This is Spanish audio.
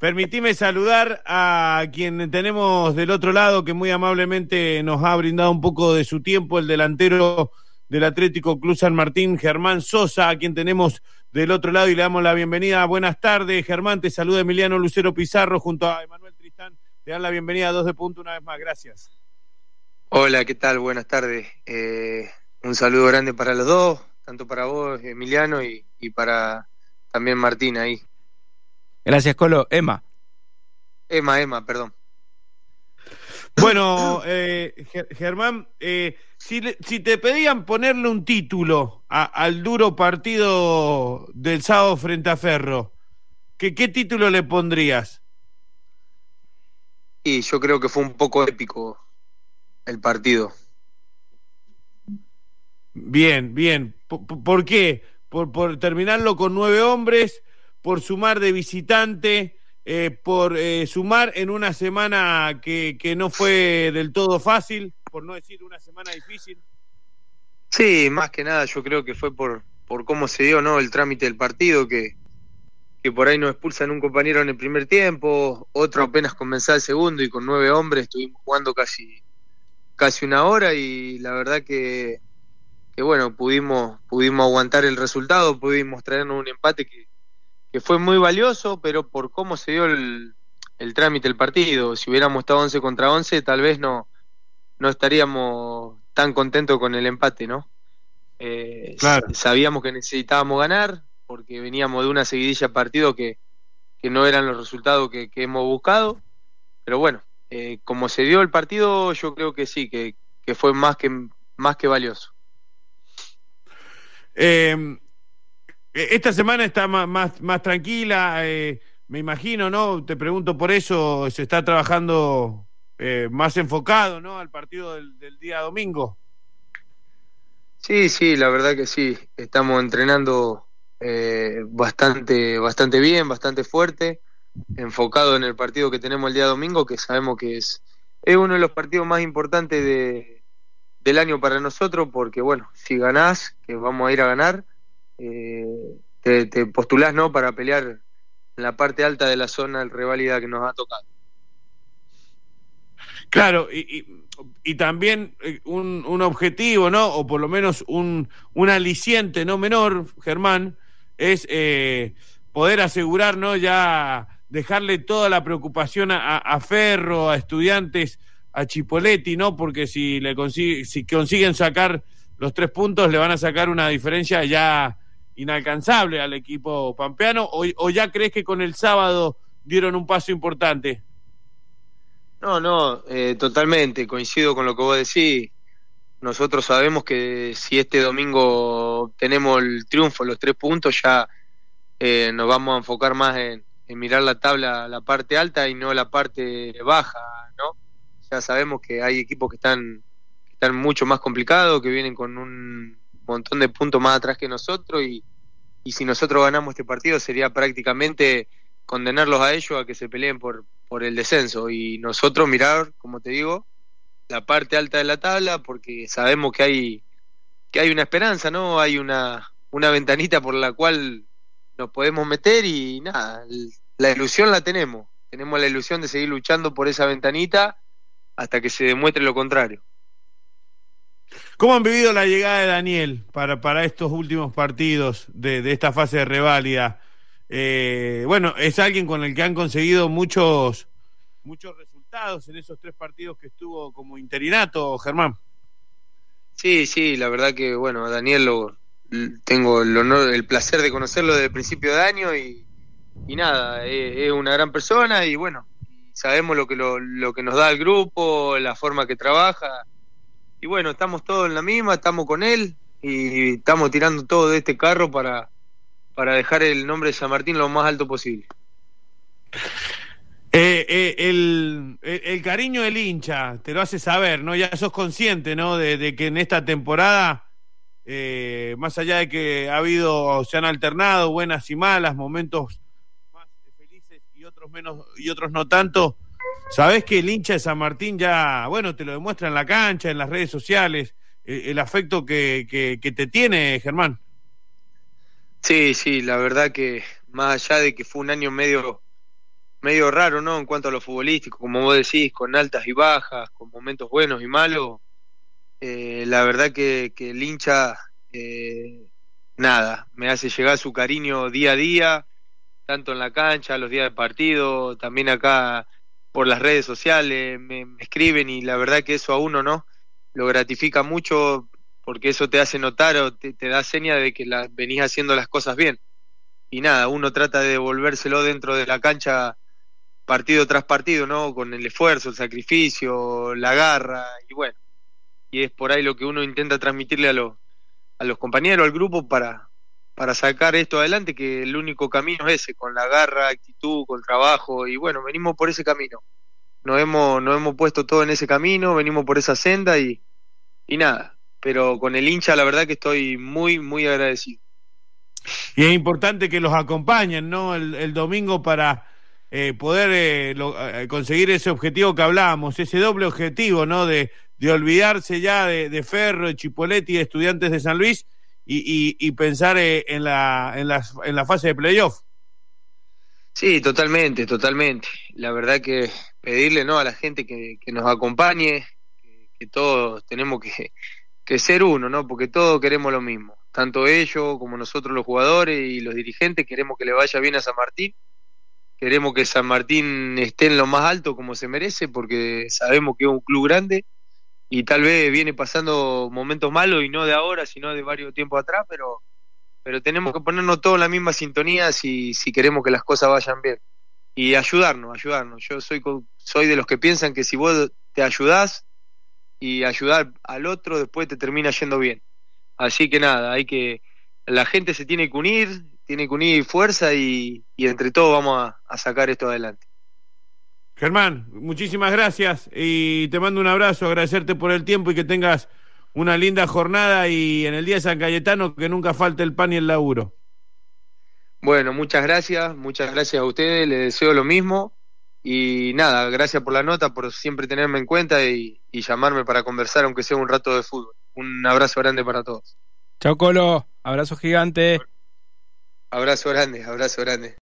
Permitime saludar a quien tenemos del otro lado, que muy amablemente nos ha brindado un poco de su tiempo, el delantero del Atlético Club San Martín, Germán Sosa, a quien tenemos del otro lado y le damos la bienvenida. Buenas tardes, Germán, te saluda Emiliano Lucero Pizarro junto a Emanuel Tristán. Te dan la bienvenida a Dos de Punto una vez más, gracias. Hola, ¿qué tal? Buenas tardes. Eh, un saludo grande para los dos, tanto para vos, Emiliano, y, y para también Martín ahí, Gracias, Colo. Emma. Emma, Emma, perdón. Bueno, eh, Germán, eh, si, te pedían ponerle un título al duro partido del sábado frente a Ferro, ¿qué, título le pondrías? Y yo creo que fue un poco épico el partido. Bien, bien. ¿Por, qué? por terminarlo con nueve hombres, por sumar de visitante, eh, por eh, sumar en una semana que, que no fue del todo fácil, por no decir una semana difícil. Sí, más que nada yo creo que fue por, por cómo se dio ¿no? el trámite del partido, que, por ahí nos expulsan un compañero en el primer tiempo, otro apenas comenzaba el segundo y con nueve hombres estuvimos jugando casi, casi una hora y la verdad que, que bueno, pudimos, pudimos aguantar el resultado, pudimos traernos un empate que, que fue muy valioso, pero por cómo se dio el, el trámite del partido, si hubiéramos estado 11 contra 11, tal vez no, no estaríamos tan contentos con el empate, ¿no? Eh, sabíamos que necesitábamos ganar, porque veníamos de una seguidilla partido que, no eran los resultados que, hemos buscado, pero bueno, eh, como se dio el partido, yo creo que sí, que, que fue más que, más que valioso. Eh, eh, esta semana está más, más, más tranquila, eh, me imagino, ¿no? Te pregunto por eso, se está trabajando eh, más enfocado, ¿no? Al partido del, día domingo. Sí, sí, la verdad que sí. Estamos entrenando bastante, bastante bien, bastante fuerte, enfocado en el partido que tenemos el día domingo, que sabemos que es, es uno de los partidos más importantes de, del año para nosotros, porque bueno, si ganás, que vamos a ir a ganar eh, te, postulás ¿no? para pelear en la parte alta de la zona el reválida que nos ha tocado. Claro, y, y, también eh, un, objetivo, ¿no? O por lo menos un, un aliciente no menor, Germán, es eh, poder asegurar, Ya dejarle toda la preocupación a, Ferro, a estudiantes, a Chipoletti, ¿no? Porque si, le si consiguen sacar los tres puntos, le van a sacar una diferencia ya inalcanzable al equipo pampeano o, ya crees que con el sábado dieron un paso importante? No, no, eh, totalmente, coincido con lo que vos decís. Nosotros sabemos que si este domingo tenemos el triunfo, los tres puntos, ya eh, nos vamos a enfocar más en, mirar la tabla, la parte alta y no la parte baja, ¿no? Ya sabemos que hay equipos que están, que están mucho más complicados, que vienen con un montón de puntos más atrás que nosotros y, y si nosotros ganamos este partido sería prácticamente condenarlos a ellos a que se peleen por, por el descenso. Y nosotros mirar, como te digo, la parte alta de la tabla porque sabemos que hay, que hay una esperanza, ¿no? Hay una, una ventanita por la cual nos podemos meter y nada, la ilusión la tenemos. Tenemos la ilusión de seguir luchando por esa ventanita hasta que se demuestre lo contrario. ¿Cómo han vivido la llegada de Daniel para, para estos últimos partidos de, esta fase de reválida? Eh, bueno, es alguien con el que han conseguido muchos, muchos resultados en esos tres partidos que estuvo como interinato, Germán. Sí, sí, la verdad que, bueno, Daniel lo, tengo el honor, el placer de conocerlo desde el principio de año y, nada, es, una gran persona y bueno, sabemos lo que, lo que nos da el grupo, la forma que trabaja y bueno, estamos todos en la misma, estamos con él y estamos tirando todo de este carro para, para dejar el nombre de San Martín lo más alto posible. Eh, eh, el, cariño del hincha te lo hace saber, ¿no? Ya sos consciente, ¿no? De, que en esta temporada, eh, más allá de que ha habido, se han alternado buenas y malas, momentos más felices y otros menos y otros no tanto, Sabés que el hincha de San Martín ya, bueno, te lo demuestra en la cancha, en las redes sociales, eh, el, afecto que, te tiene, Germán. Sí, sí, la verdad que más allá de que fue un año medio medio raro, ¿no? En cuanto a lo futbolístico, como vos decís, con altas y bajas, con momentos buenos y malos. Eh, la verdad que, el hincha, eh, nada, me hace llegar su cariño día a día, tanto en la cancha, los días de partido, también acá por las redes sociales, me, escriben y la verdad que eso a uno no lo gratifica mucho porque eso te hace notar o te, da seña de que la, venís haciendo las cosas bien. Y nada, uno trata de devolvérselo dentro de la cancha partido tras partido, ¿no? Con el esfuerzo, el sacrificio, la garra y bueno. Y es por ahí lo que uno intenta transmitirle a, a los compañeros, al grupo, para, para sacar esto adelante, que el único camino es ese, con la garra, actitud, con trabajo, y bueno, venimos por ese camino. Nos hemos, hemos puesto todo en ese camino, venimos por esa senda y, nada. Pero con el hincha la verdad que estoy muy, muy agradecido. Y es importante que los acompañen, ¿no? El, domingo para eh, poder eh, eh, conseguir ese objetivo que hablábamos, ese doble objetivo, ¿no? De, olvidarse ya de, Ferro, de Chipoletti, de Estudiantes de San Luis y, pensar eh, en la, en, la, en la fase de playoff. Sí, totalmente, totalmente. La verdad que pedirle no a la gente que, que nos acompañe, que, que todos tenemos que, que, ser uno, ¿no? Porque todos queremos lo mismo. Tanto ellos como nosotros los jugadores y los dirigentes queremos que le vaya bien a San Martín. Queremos que San Martín esté en lo más alto como se merece porque sabemos que es un club grande y tal vez viene pasando momentos malos y no de ahora, sino de varios tiempos atrás, pero, pero tenemos que ponernos todos en la misma sintonía si, si queremos que las cosas vayan bien. Y ayudarnos, ayudarnos. Yo soy, soy de los que piensan que si vos te ayudás y ayudar al otro, después te termina yendo bien. Así que nada, hay que la gente se tiene que unir, tiene que unir fuerza y, entre todos vamos a, a sacar esto adelante. Germán, muchísimas gracias y te mando un abrazo, agradecerte por el tiempo y que tengas una linda jornada y en el día de San Cayetano que nunca falte el pan y el laburo. Bueno, muchas gracias, muchas gracias a ustedes, les deseo lo mismo y nada, gracias por la nota, por siempre tenerme en cuenta y, llamarme para conversar, aunque sea un rato de fútbol. Un abrazo grande para todos. Chao Colo, abrazo gigante. Abrazo grande, abrazo grande.